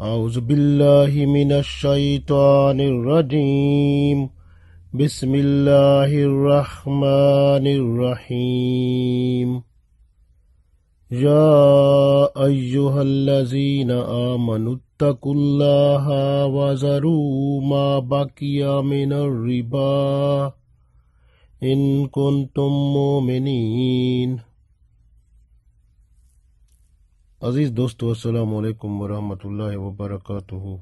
أعوذ بالله من الشيطان الرجيم بسم الله الرحمن الرحيم يا أيها الذين آمنوا اتقوا الله وذروا ما بقي من الربا إن كنتم مؤمنين अज़ीज़ दोस्तों अस्सलाम वालेकुम वरहमतुल्लाहि व बरकातुहू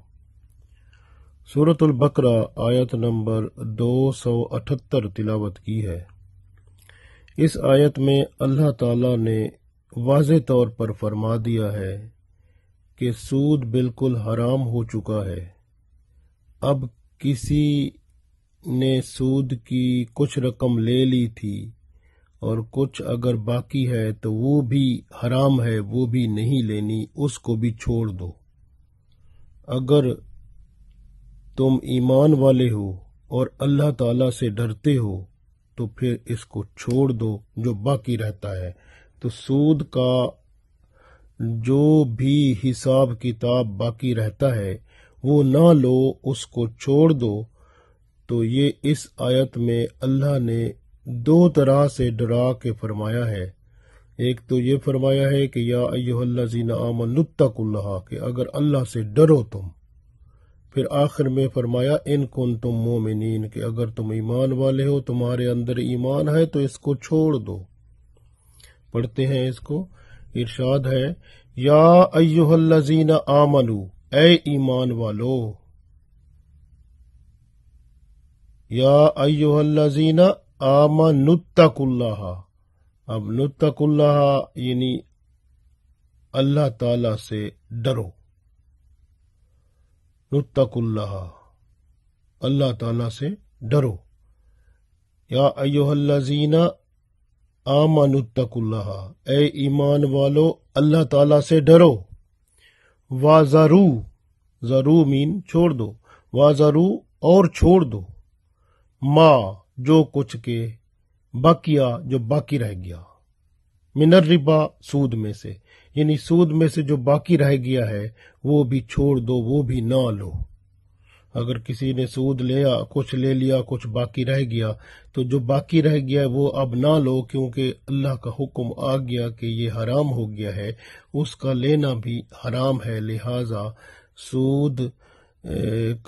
सूरतुल बकरा आयत नंबर 278 तिलावत की है इस आयत में अल्लाह ताला ने वाज तौर पर फरमा दिया है कि सूद बिल्कुल हराम हो चुका है अब किसी ने सूद की कुछ रकम ले ली थी और कुछ अगर बाकी है तो वो भी हराम है वो भी नहीं लेनी उसको भी छोड़ दो अगर तुम ईमान वाले हो और अल्लाह ताला से डरते हो तो फिर इसको छोड़ दो जो बाकी रहता है तो सूद का जो भी हिसाब किताब बाकी रहता है वो ना लो उसको छोड़ दो तो ये इस आयत में अल्लाह ने दो तरह से डरा के फरमाया है एक तो ये फरमाया है कि या अयोल्लाजीना आमनुत्तकुल्ला कि अगर अल्लाह से डरो तुम फिर आखिर में फरमाया इन कौन तुम मोमिन कि अगर तुम ईमान वाले हो तुम्हारे अंदर ईमान है तो इसको छोड़ दो पढ़ते हैं इसको इरशाद है या अयोल्लाजीना आमनु ए ईमान वालो या अयोल्लाजीना आमनुत्तकुल्लाह अब नुत्तकुल्लाह यानी अल्लाह ताला से डरो नुत्तकुल्लाह अल्लाह ताला से डरो या अयोहल्लाजीना आमानुत्तकुल्लाह ए ईमान वालो अल्लाह ताला से डरो वाजरू जरू मीन छोड़ दो वाजरू और छोड़ दो मा जो कुछ के बाकिया जो बाकी रह गया मिनर रिबा सूद में से यानी सूद में से जो बाकी रह गया है वो भी छोड़ दो वो भी ना लो अगर किसी ने सूद लिया कुछ ले लिया कुछ बाकी रह गया तो जो बाकी रह गया है वो अब ना लो क्योंकि अल्लाह का हुक्म आ गया कि ये हराम हो गया है उसका लेना भी हराम है लिहाजा सूद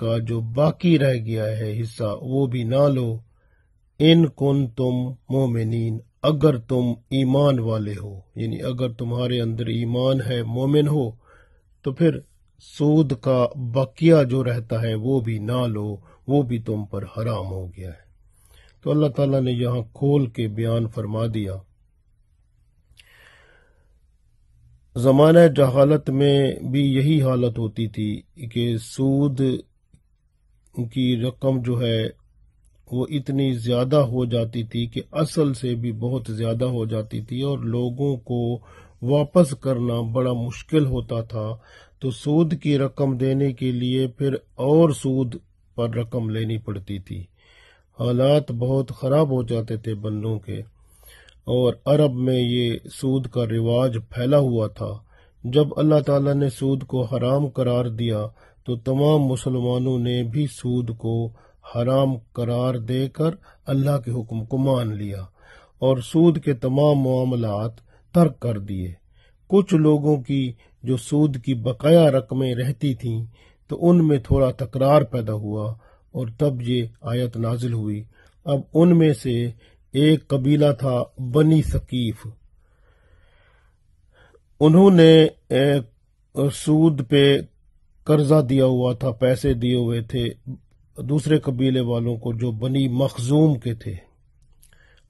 का जो बाकी रह गया है हिस्सा वो भी ना लो इन कुन तुम मोमिन अगर तुम ईमान वाले हो यानी अगर तुम्हारे अंदर ईमान है मोमिन हो तो फिर सूद का बकिया जो रहता है वो भी ना लो वो भी तुम पर हराम हो गया है तो अल्लाह ताला ने यहां खोल के बयान फरमा दिया जमाने जहालत में भी यही हालत होती थी कि सूद की रकम जो है वो इतनी ज्यादा हो जाती थी कि असल से भी बहुत ज्यादा हो जाती थी और लोगों को वापस करना बड़ा मुश्किल होता था तो सूद की रकम देने के लिए फिर और सूद पर रकम लेनी पड़ती थी हालात बहुत खराब हो जाते थे बंदों के और अरब में ये सूद का रिवाज फैला हुआ था जब अल्लाह ताला ने सूद को हराम करार दिया तो तमाम मुसलमानों ने भी सूद को हराम करार देकर अल्लाह के हुक्म को मान लिया और सूद के तमाम मामलात तर्क कर दिए कुछ लोगों की जो सूद की बकाया रकमें रहती थीं तो उनमें थोड़ा तकरार पैदा हुआ और तब ये आयत नाजिल हुई अब उनमें से एक कबीला था बनी सकीफ उन्होंने सूद पे कर्जा दिया हुआ था पैसे दिए हुए थे दूसरे कबीले वालों को जो बनी मखजूम के थे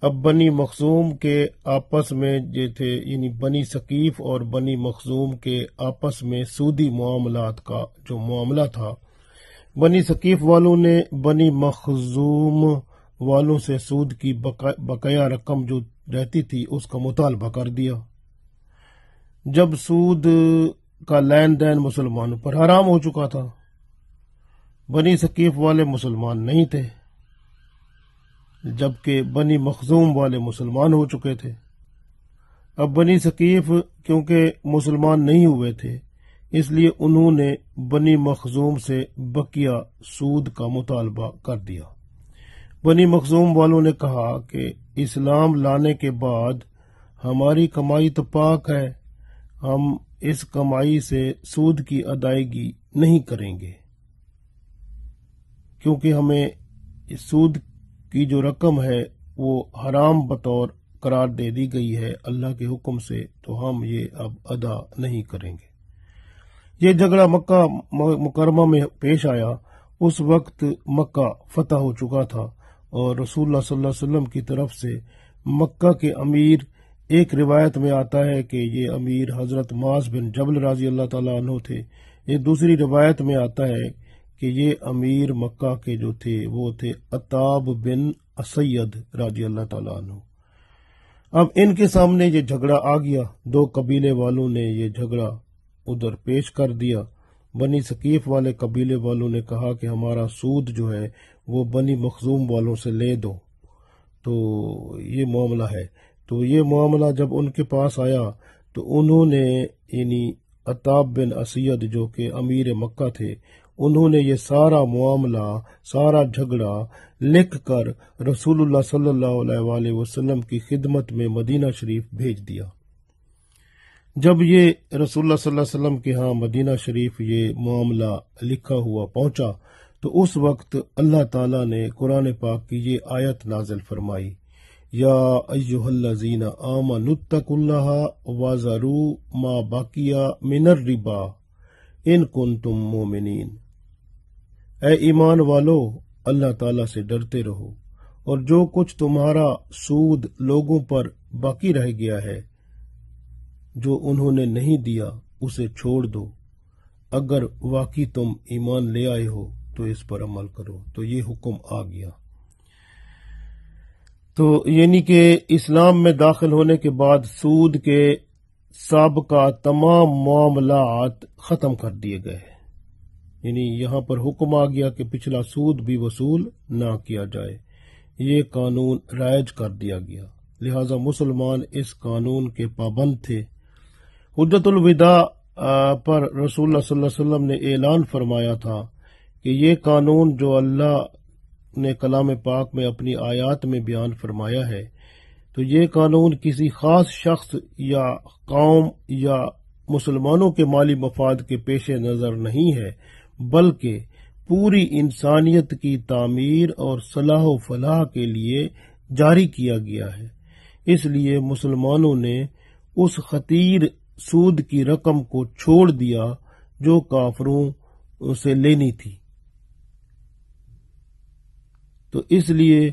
अब बनी मखजूम के आपस में जे थे यानी बनी सकीफ और बनी मखजूम के आपस में सूदी मामला का जो मामला था बनी सकीफ वालों ने बनी मखजूम वालों से सूद की बका, बकाया रकम जो रहती थी उसका मुतालबा कर दिया जब सूद का लेन देन मुसलमानों पर हराम हो चुका था बनी सकीफ वाले मुसलमान नहीं थे जबकि बनी मखजूम वाले मुसलमान हो चुके थे अब बनी सकीफ क्योंकि मुसलमान नहीं हुए थे इसलिए उन्होंने बनी मखजूम से बकिया सूद का मुतालबा कर दिया बनी मखजूम वालों ने कहा कि इस्लाम लाने के बाद हमारी कमाई तो पाक है हम इस कमाई से सूद की अदायगी नहीं करेंगे क्योंकि हमें सूद की जो रकम है वो हराम बतौर करार दे दी गई है अल्लाह के हुक्म से तो हम ये अब अदा नहीं करेंगे ये झगड़ा मक्का मुकरमा में पेश आया उस वक्त मक्का फतह हो चुका था और रसूलुल्लाह सल्लाम की तरफ से मक्का के अमीर एक रिवायत में आता है कि ये अमीर हजरत माज बिन जबल राजी अल्लाह तला थे ये दूसरी रिवायत में आता है कि ये अमीर मक्का के जो थे वो थे अताब बिन असैद राजी अल्लाह तु अब इनके सामने ये झगड़ा आ गया दो कबीले वालों ने ये झगड़ा उधर पेश कर दिया बनी सकीफ वाले कबीले वालों ने कहा कि हमारा सूद जो है वो बनी मखजूम वालों से ले दो तो ये मामला है तो ये मामला जब उनके पास आया तो उन्होंने यानी अताब बिन असैद जो कि अमीर मक्का थे उन्होंने ये सारा मामला सारा झगड़ा लिख कर रसूलुल्लाह सल्लल्लाहु अलैहि वसल्लम की खिदमत में मदीना शरीफ भेज दिया जब ये रसूलुल्लाह सल्लल्लाहु अलैहि वसल्लम के यहाँ मदीना शरीफ ये मामला लिखा हुआ पहुंचा तो उस वक्त अल्लाह ताला ने कुरान पाक की ये आयत नाजिल फरमाई या अयुहल्लाजीना आमा नुतकुल्लाह वाजारू मा बाकिया मिनर रिबा इन कुन तुम मोमिन ए ईमान वालो अल्लाह ताला से डरते रहो और जो कुछ तुम्हारा सूद लोगों पर बाकी रह गया है जो उन्होंने नहीं दिया उसे छोड़ दो अगर वाकई तुम ईमान ले आए हो तो इस पर अमल करो तो ये हुक्म आ गया तो यानी कि इस्लाम में दाखिल होने के बाद सूद के सबका तमाम मामला खत्म कर दिए गए यानी यहाँ पर हुक्म आ गया कि पिछला सूद भी वसूल ना किया जाए ये कानून रायज कर दिया गया लिहाजा मुसलमान इस कानून के पाबंद थे हजतुलविदा पर रसूल वसल्लम ने ऐलान फरमाया था कि ये कानून जो अल्लाह ने कलाम पाक में अपनी आयात में बयान फरमाया है तो ये कानून किसी खास शख्स या कौम या मुसलमानों के माली मफाद के पेश नज़र नहीं है बल्कि पूरी इंसानियत की तामीर और सलाह फलाह के लिए जारी किया गया है इसलिए मुसलमानों ने उस खतीर सूद की रकम को छोड़ दिया जो काफरों से लेनी थी तो इसलिए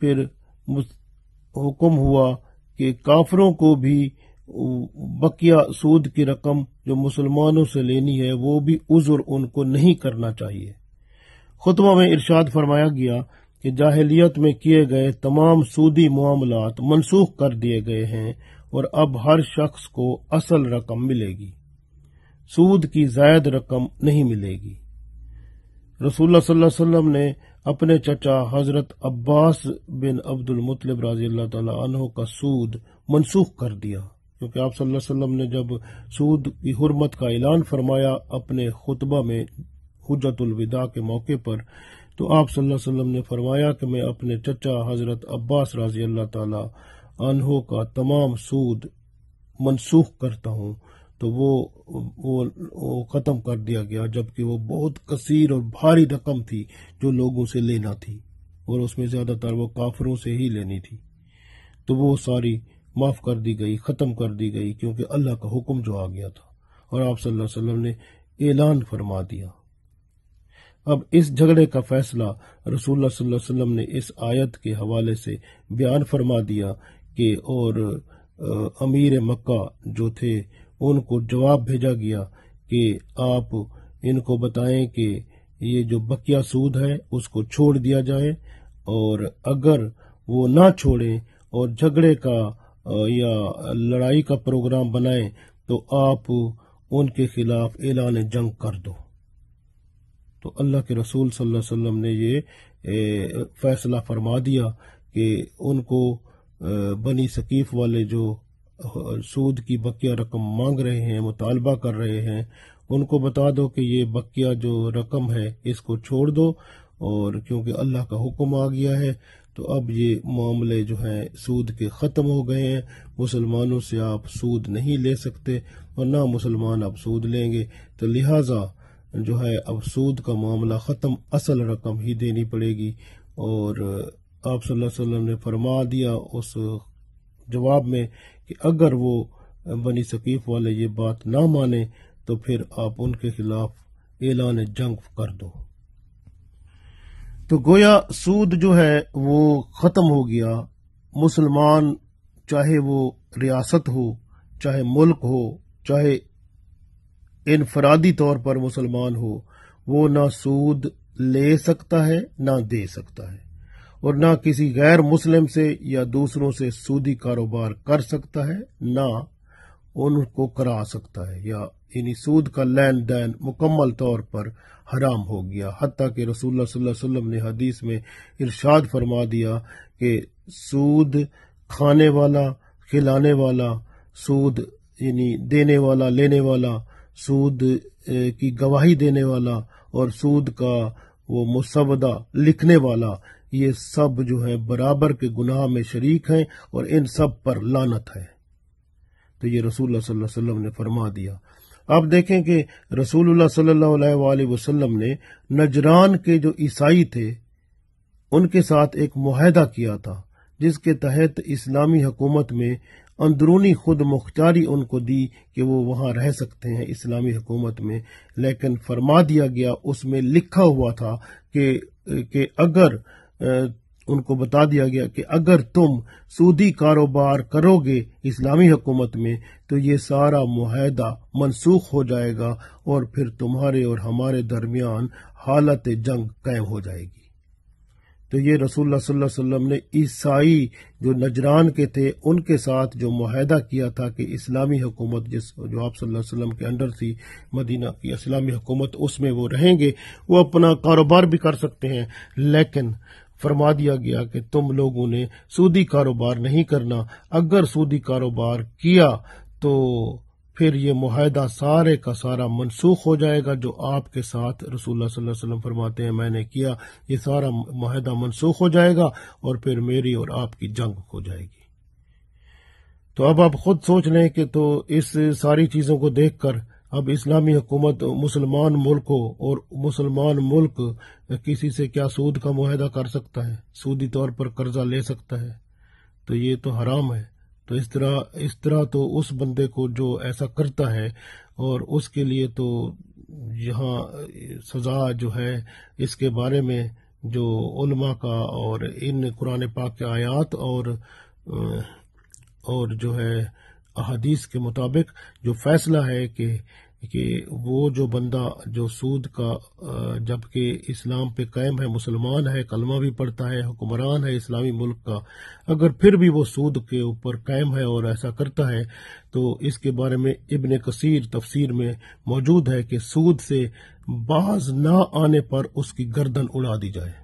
फिर हुक्म हुआ कि काफरों को भी बकिया सूद की रकम जो मुसलमानों से लेनी है वो भी उजर उनको नहीं करना चाहिए खुतबा में इरशाद फरमाया गया कि जाहिलियत में किए गए तमाम सूदी मामलात मनसूख कर दिए गए हैं और अब हर शख्स को असल रकम मिलेगी सूद की जायद रकम नहीं मिलेगी रसूल वसल्लम ने अपने चचा हजरत अब्बास बिन अब्दुल मुतलब राजी अल्लाह तला का सूद मनसूख कर दिया क्योंकि आप सल्लल्लाहु अलैहि वसल्लम ने जब सूद की हरमत का ऐलान फरमाया अपने खुतबा में हजतुलविदा के मौके पर तो आप सल्लल्लाहु अलैहि वसल्लम ने फरमाया कि मैं अपने चचा हजरत अब्बास राजी अल्लाह ताला अनहो का तमाम सूद मनसूख करता हूँ तो वो वो, वो ख़त्म कर दिया गया जबकि वो बहुत कसीर और भारी रकम थी जो लोगों से लेना थी और उसमें ज़्यादातर वो काफरों से ही लेनी थी तो वो सारी माफ़ कर दी गई ख़त्म कर दी गई क्योंकि अल्लाह का हुक्म जो आ गया था और आप सल्लल्लाहु अलैहि वसल्लम ने ऐलान फरमा दिया अब इस झगड़े का फैसला रसूलुल्लाह सल्लल्लाहु अलैहि वसल्लम ने इस आयत के हवाले से बयान फरमा दिया कि और अमीर मक्का जो थे उनको जवाब भेजा गया कि आप इनको बताएं कि ये जो बकिया सूद है उसको छोड़ दिया जाए और अगर वो ना छोड़े और झगड़े का या लड़ाई का प्रोग्राम बनाए तो आप उनके खिलाफ ऐलान जंग कर दो तो अल्लाह के रसूल सल्लल्लाहु अलैहि वसल्लम ने ये फैसला फरमा दिया कि उनको बनी सकीफ वाले जो सूद की बकिया रकम मांग रहे हैं मुतालबा कर रहे हैं उनको बता दो कि ये बकिया जो रकम है इसको छोड़ दो और क्योंकि अल्लाह का हुक्म आ गया है तो अब ये मामले जो हैं सूद के ख़त्म हो गए हैं मुसलमानों से आप सूद नहीं ले सकते और ना मुसलमान अब सूद लेंगे तो लिहाजा जो है अब सूद का मामला ख़त्म असल रकम ही देनी पड़ेगी और आप सल्लल्लाहु अलैहि वसल्लम ने फरमा दिया उस जवाब में कि अगर वो बनी सकीफ वाले ये बात ना माने तो फिर आप उनके खिलाफ ऐलान जंग कर दो तो गोया सूद जो है वो ख़त्म हो गया मुसलमान चाहे वो रियासत हो चाहे मुल्क हो चाहे इनफरादी तौर पर मुसलमान हो वो ना सूद ले सकता है ना दे सकता है और ना किसी गैर मुस्लिम से या दूसरों से सूदी कारोबार कर सकता है ना उनको करा सकता है या यानी सूद का लेन देन मुकम्मल तौर पर हराम हो गया हती कि रसूल ने हदीस में इरशाद फरमा दिया कि सूद खाने वाला खिलाने वाला सूद यानी देने वाला लेने वाला सूद की गवाही देने वाला और सूद का वो मुसवदा लिखने वाला ये सब जो है बराबर के गुनाह में शरीक हैं और इन सब पर लानत है तो ये रसूल वसल्लम ने फरमा दिया आप देखें कि रसूलुल्लाह सल्लल्लाहु अलैहि वसल्लम ने नजरान के जो ईसाई थे उनके साथ एक माहदा किया था जिसके तहत इस्लामी हुकूमत में अंदरूनी खुद मुख्तारी उनको दी कि वो वहां रह सकते हैं इस्लामी हुकूमत में लेकिन फरमा दिया गया उसमें लिखा हुआ था कि, कि अगर उनको बता दिया गया कि अगर तुम सूदी कारोबार करोगे इस्लामी हुकूमत में तो ये सारा माहदा मनसूख हो जाएगा और फिर तुम्हारे और हमारे दरमियान हालत जंग कायम हो जाएगी तो ये रसूलुल्लाह सल्लल्लाहु अलैहि वसल्लम ने ईसाई जो नजरान के थे उनके साथ जो माहदा किया था कि इस्लामी हुकूमत जिस जो आप सल्लल्लाहु अलैहि वसल्लम के अंडर थी मदीना की इस्लामी हुकूमत उसमें वो रहेंगे वो अपना कारोबार भी कर सकते हैं लेकिन फरमा दिया गया कि तुम लोगों ने सूदी कारोबार नहीं करना अगर सूदी कारोबार किया तो फिर ये माहिदा सारे का सारा मनसूख हो जाएगा जो आपके साथ रसूल वसल्लम फरमाते हैं मैंने किया ये सारा माहदा मनसूख हो जाएगा और फिर मेरी और आपकी जंग हो जाएगी तो अब आप खुद सोच लें कि तो इस सारी चीज़ों को देखकर अब इस्लामी हुकूमत मुसलमान मुल्क हो और मुसलमान मुल्क किसी से क्या सूद का माहदा कर सकता है सूदी तौर पर कर्जा ले सकता है तो ये तो हराम है तो इस तरह इस तरह तो उस बंदे को जो ऐसा करता है और उसके लिए तो यहाँ सजा जो है इसके बारे में जो उलमा का और इन कुरान पाक के आयात और और जो है अदीस के मुताबिक जो फैसला है कि कि वो जो बंदा जो सूद का जबकि इस्लाम पे कायम है मुसलमान है कलमा भी पढ़ता है हुक्मरान है इस्लामी मुल्क का अगर फिर भी वो सूद के ऊपर कायम है और ऐसा करता है तो इसके बारे में इबन कसीर तफसीर में मौजूद है कि सूद से बाज ना आने पर उसकी गर्दन उड़ा दी जाए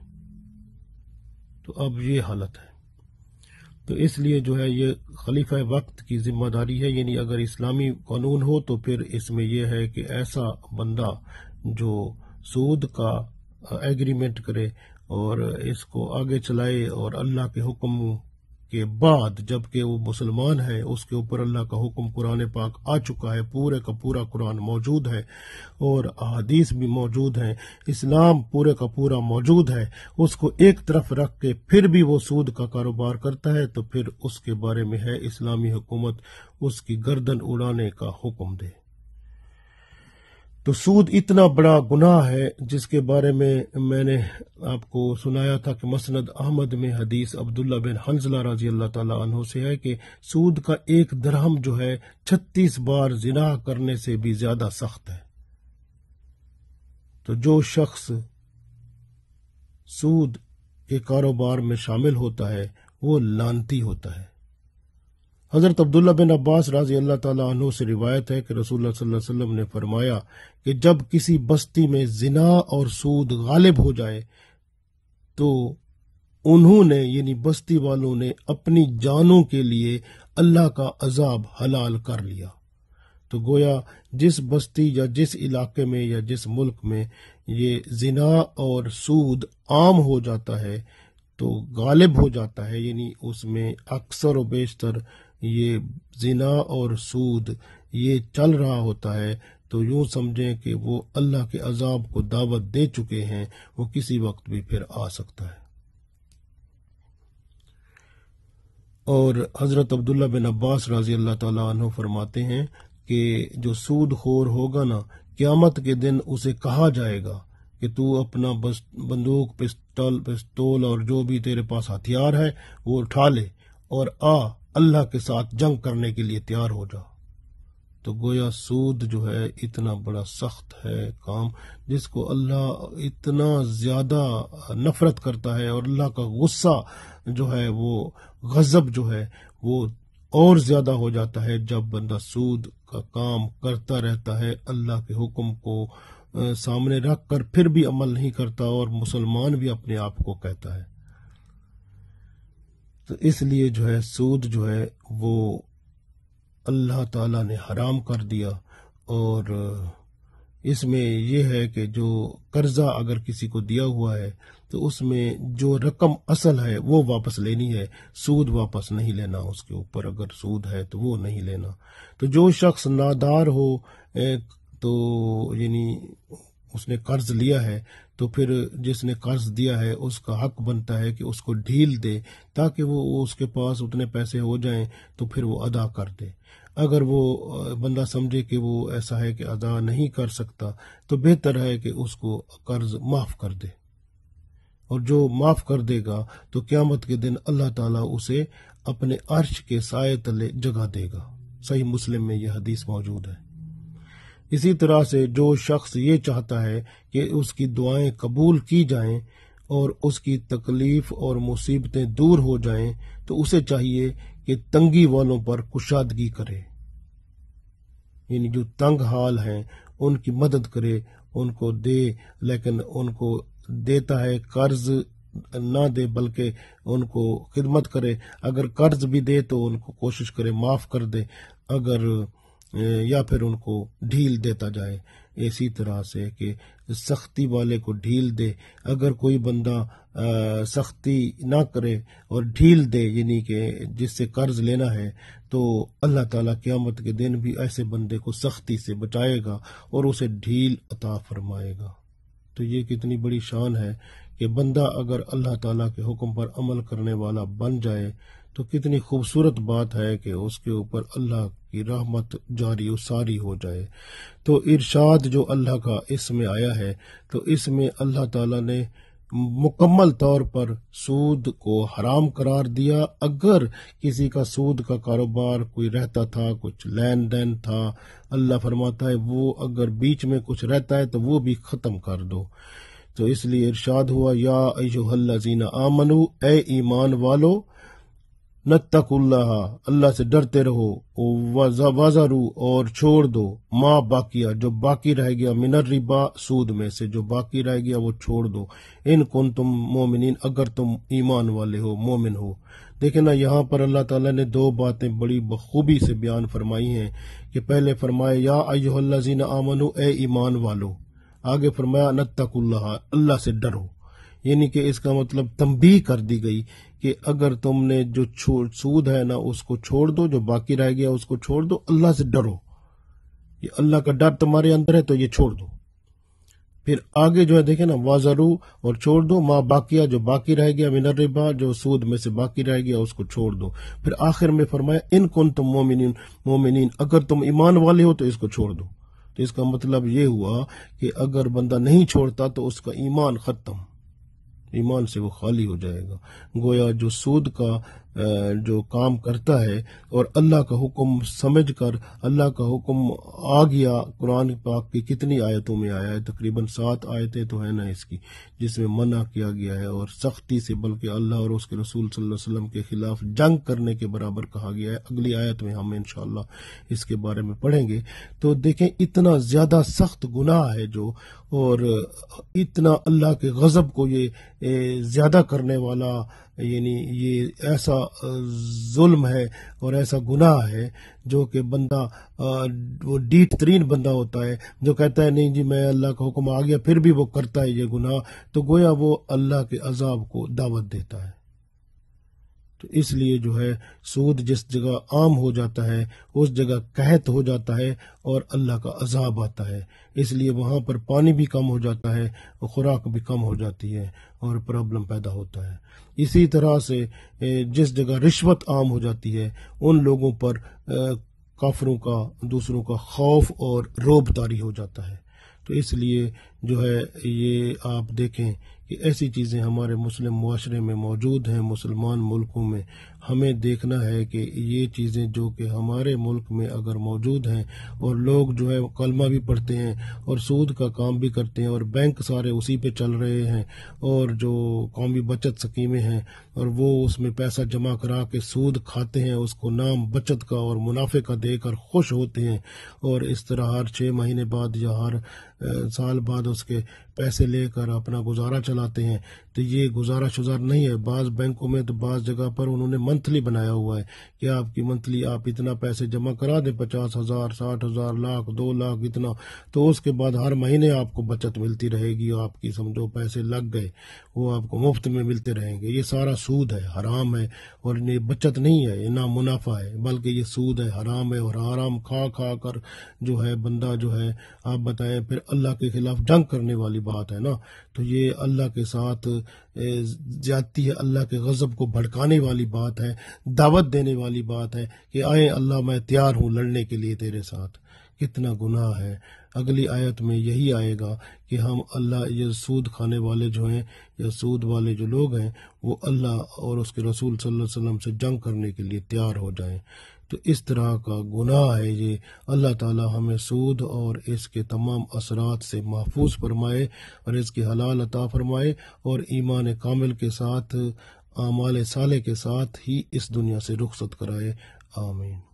तो अब ये हालत है तो इसलिए जो है ये खलीफा वक्त की जिम्मेदारी है यानी अगर इस्लामी कानून हो तो फिर इसमें यह है कि ऐसा बंदा जो सूद का एग्रीमेंट करे और इसको आगे चलाए और अल्लाह के हुक्म के बाद जबकि वो मुसलमान है उसके ऊपर अल्लाह का हुक्म कुरान पाक आ चुका है पूरे का पूरा कुरान मौजूद है और अदीस भी मौजूद हैं इस्लाम पूरे का पूरा मौजूद है उसको एक तरफ रख के फिर भी वो सूद का कारोबार करता है तो फिर उसके बारे में है इस्लामी हुकूमत उसकी गर्दन उड़ाने का हुक्म दे तो सूद इतना बड़ा गुनाह है जिसके बारे में मैंने आपको सुनाया था कि मसनद अहमद में हदीस अब्दुल्ला बिन हंजला रजी अल्लाह तला से है कि सूद का एक दरहम जो है छत्तीस बार जिना करने से भी ज्यादा सख्त है तो जो शख्स सूद के कारोबार में शामिल होता है वो लानती होता है हज़रत अब्दुल्ला बिन अब्बास राजी अल्लाह तु से रिवायत है कि रसूल वसल्लम ने फरमाया कि जब किसी बस्ती में जिना और सूद गालिब हो जाए तो उन्होंने यानी बस्ती वालों ने अपनी जानों के लिए अल्लाह का अजाब हलाल कर लिया तो गोया जिस बस्ती या जिस इलाके में या जिस मुल्क में ये जिना और सूद आम हो जाता है तो गालिब हो जाता है यानी उसमें अक्सर और बेशतर ये जना और सूद ये चल रहा होता है तो यूं समझें कि वो अल्लाह के अजाब को दावत दे चुके हैं वो किसी वक्त भी फिर आ सकता है और हज़रत अब्दुल्ला बिन अब्बास राजी अल्लाह तु फरमाते हैं कि जो सूद खोर होगा ना क्यामत के दिन उसे कहा जाएगा कि तू अपना बंदूक पिस्तौल पिस्तौल और जो भी तेरे पास हथियार है वो उठा ले और आ अल्लाह के साथ जंग करने के लिए तैयार हो जाओ तो गोया सूद जो है इतना बड़ा सख्त है काम जिसको अल्लाह इतना ज़्यादा नफरत करता है और अल्लाह का गुस्सा जो है वो गज़ब जो है वो और ज़्यादा हो जाता है जब बंदा सूद का काम करता रहता है अल्लाह के हुक्म को सामने रख कर फिर भी अमल नहीं करता और मुसलमान भी अपने आप को कहता है तो इसलिए जो है सूद जो है वो अल्लाह ताला ने हराम कर दिया और इसमें यह है कि जो कर्जा अगर किसी को दिया हुआ है तो उसमें जो रकम असल है वो वापस लेनी है सूद वापस नहीं लेना उसके ऊपर अगर सूद है तो वो नहीं लेना तो जो शख्स नादार हो तो यानी उसने कर्ज लिया है तो फिर जिसने कर्ज दिया है उसका हक बनता है कि उसको ढील दे ताकि वो उसके पास उतने पैसे हो जाएं तो फिर वो अदा कर दे अगर वो बंदा समझे कि वो ऐसा है कि अदा नहीं कर सकता तो बेहतर है कि उसको कर्ज माफ़ कर दे और जो माफ़ कर देगा तो क़्यामत के दिन अल्लाह ताला उसे अपने अर्श के साय तले जगह देगा सही मुस्लिम में यह हदीस मौजूद है इसी तरह से जो शख्स ये चाहता है कि उसकी दुआएं कबूल की जाएं और उसकी तकलीफ और मुसीबतें दूर हो जाएं तो उसे चाहिए कि तंगी वालों पर कुशादगी करे यानी जो तंग हाल हैं उनकी मदद करे उनको दे लेकिन उनको देता है कर्ज ना दे बल्कि उनको खिदमत करे अगर कर्ज भी दे तो उनको कोशिश करे माफ कर दे अगर या फिर उनको ढील देता जाए इसी तरह से कि सख्ती वाले को ढील दे अगर कोई बंदा सख्ती ना करे और ढील दे यानी कि जिससे कर्ज लेना है तो अल्लाह ताला क़यामत के दिन भी ऐसे बंदे को सख्ती से बचाएगा और उसे ढील अता फरमाएगा तो ये कितनी बड़ी शान है कि बंदा अगर अल्लाह ताला के हुक्म पर अमल करने वाला बन जाए तो कितनी खूबसूरत बात है कि उसके ऊपर अल्लाह की रहमत जारी उसारी हो जाए तो इरशाद जो अल्लाह का इसमें आया है तो इसमें अल्लाह ताला ने मुकम्मल तौर पर सूद को हराम करार दिया अगर किसी का सूद का कारोबार कोई रहता था कुछ लेन देन था अल्लाह फरमाता है वो अगर बीच में कुछ रहता है तो वो भी ख़त्म कर दो तो इसलिए इरशाद हुआ या अयोहल्ला जीना आमनु ए ईमान वालो नतकुल्लाह अल्लाह से डरते रहो वजा वजारू और छोड़ दो माँ बाकिया जो बाकी रह गया मिनर रिबा सूद में से जो बाकी रह गया वो छोड़ दो इन कुन तुम मोमिन अगर तुम ईमान वाले हो मोमिन हो देखे ना यहाँ पर अल्लाह ताला ने दो बातें बड़ी बखूबी से बयान फरमाई हैं कि पहले फरमाए या अयोल्लाजीन आमन ए ईमान वालो आगे फरमाया नतकुल्लाह अल्लाह से डरो यानी कि इसका मतलब तंबी कर दी गई कि अगर तुमने जो सूद है ना उसको छोड़ दो जो बाकी रह गया उसको छोड़ दो अल्लाह से डरो ये अल्लाह का डर तुम्हारे अंदर है तो ये छोड़ दो फिर आगे जो है देखे ना वाजरू और छोड़ दो माँ बाकिया जो बाकी रह गया मिनर रिबा जो सूद में से बाकी रह गया उसको छोड़ दो फिर आखिर में फरमाया इन कौन तुम मोमिन मोमिन अगर तुम ईमान वाले हो तो इसको छोड़ दो तो इसका मतलब ये हुआ कि अगर बंदा नहीं छोड़ता तो उसका ईमान खत्म ईमान से वो खाली हो जाएगा गोया जो सूद का जो काम करता है और अल्लाह का हुक्म समझ कर अल्लाह का हुक्म आ गया कुरान पाक की कितनी आयतों में आया है तकरीबन सात आयतें तो है ना इसकी जिसमें मना किया गया है और सख्ती से बल्कि अल्लाह और उसके रसूल वसल्लम के खिलाफ जंग करने के बराबर कहा गया है अगली आयत में हम इनशाला इसके बारे में पढ़ेंगे तो देखें इतना ज्यादा सख्त गुनाह है जो और इतना अल्लाह के गजब को ये ज्यादा करने वाला यानी ये ऐसा जुल्म है और ऐसा गुनाह है जो कि बंदा वो डीट तरीन बंदा होता है जो कहता है नहीं जी मैं अल्लाह का हुक्म आ गया फिर भी वो करता है ये गुनाह तो गोया वो अल्लाह के अजाब को दावत देता है तो इसलिए जो है सूद जिस जगह आम हो जाता है उस जगह कहत हो जाता है और अल्लाह का अजाब आता है इसलिए वहाँ पर पानी भी कम हो जाता है और ख़ुराक भी कम हो जाती है और प्रॉब्लम पैदा होता है इसी तरह से जिस जगह रिश्वत आम हो जाती है उन लोगों पर काफरों का दूसरों का खौफ और रोबदारी हो जाता है तो इसलिए जो है ये आप देखें ऐसी चीज़ें हमारे मुस्लिम माशरे में मौजूद हैं मुसलमान मुल्कों में हमें देखना है कि ये चीज़ें जो कि हमारे मुल्क में अगर मौजूद हैं और लोग जो है कलमा भी पढ़ते हैं और सूद का काम भी करते हैं और बैंक सारे उसी पे चल रहे हैं और जो कौमी बचत स्कीमें हैं और वो उसमें पैसा जमा करा के सूद खाते हैं उसको नाम बचत का और मुनाफे का देकर खुश होते हैं और इस तरह हर छः महीने बाद या हर साल बाद उसके पैसे लेकर अपना गुजारा चलाते हैं तो ये गुजारा शुजार नहीं है बाज़ बैंकों में तो बाज़ जगह पर उन्होंने मंथली बनाया हुआ है कि आपकी मंथली आप इतना पैसे जमा करा दें पचास हज़ार साठ हज़ार लाख दो लाख इतना तो उसके बाद हर महीने आपको बचत मिलती रहेगी आपकी समझो पैसे लग गए वो आपको मुफ्त में मिलते रहेंगे ये सारा सूद है हराम है और ये बचत नहीं है ना मुनाफा है बल्कि ये सूद है हराम है और हराम खा खा कर जो है बंदा जो है आप बताएं फिर अल्लाह के खिलाफ जंग करने वाली बात है ना तो ये अल्लाह के साथ ज्यादती है अल्लाह के गज़ब को भड़काने वाली बात है दावत देने वाली बात है कि आए अल्लाह मैं तैयार हूं लड़ने के लिए तेरे साथ कितना गुनाह है अगली आयत में यही आएगा कि हम अल्लाह ये सूद खाने वाले जो हैं या सूद वाले जो लोग हैं वो अल्लाह और उसके रसूल सल्लल्लाहु अलैहि वसल्लम से जंग करने के लिए तैयार हो जाएं तो इस तरह का गुनाह है ये अल्लाह ताला हमें सूद और इसके तमाम असरात से महफूज फरमाए और इसके हलाल अता फरमाए और ईमान कामिल के साथ आमाल साले के साथ ही इस दुनिया से रुखसत कराए आमीन